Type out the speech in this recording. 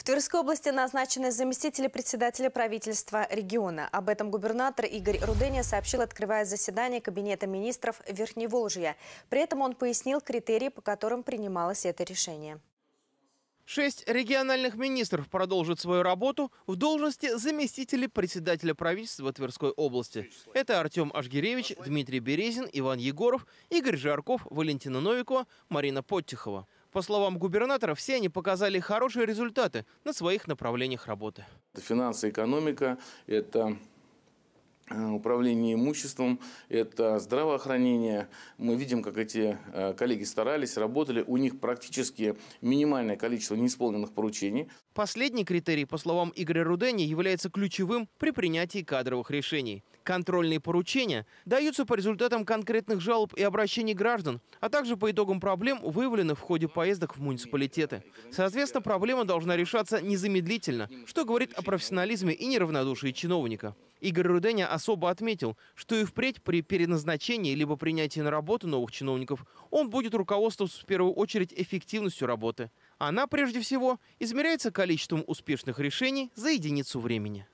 В Тверской области назначены заместители председателя правительства региона. Об этом губернатор Игорь Руденя сообщил, открывая заседание Кабинета министров Верхневолжья. При этом он пояснил критерии, по которым принималось это решение. Шесть региональных министров продолжат свою работу в должности заместителей председателя правительства Тверской области. Это Артем Ашгиревич, Дмитрий Березин, Иван Егоров, Игорь Жарков, Валентина Новикова, Марина Подтихова. По словам губернатора, все они показали хорошие результаты на своих направлениях работы. Финансы и экономика – это э, управление имуществом, это здравоохранение. Мы видим, как эти э, коллеги старались, работали. У них практически минимальное количество неисполненных поручений. Последний критерий, по словам Игоря Рудени, является ключевым при принятии кадровых решений. Контрольные поручения даются по результатам конкретных жалоб и обращений граждан, а также по итогам проблем, выявленных в ходе поездок в муниципалитеты. Соответственно, проблема должна решаться незамедлительно, что говорит о профессионализме и неравнодушии чиновника. Игорь Руденя особо отметил, что и впредь при переназначении либо принятии на работу новых чиновников он будет руководствоваться в первую очередь эффективностью работы. Она прежде всего измеряется количеством успешных решений за единицу времени.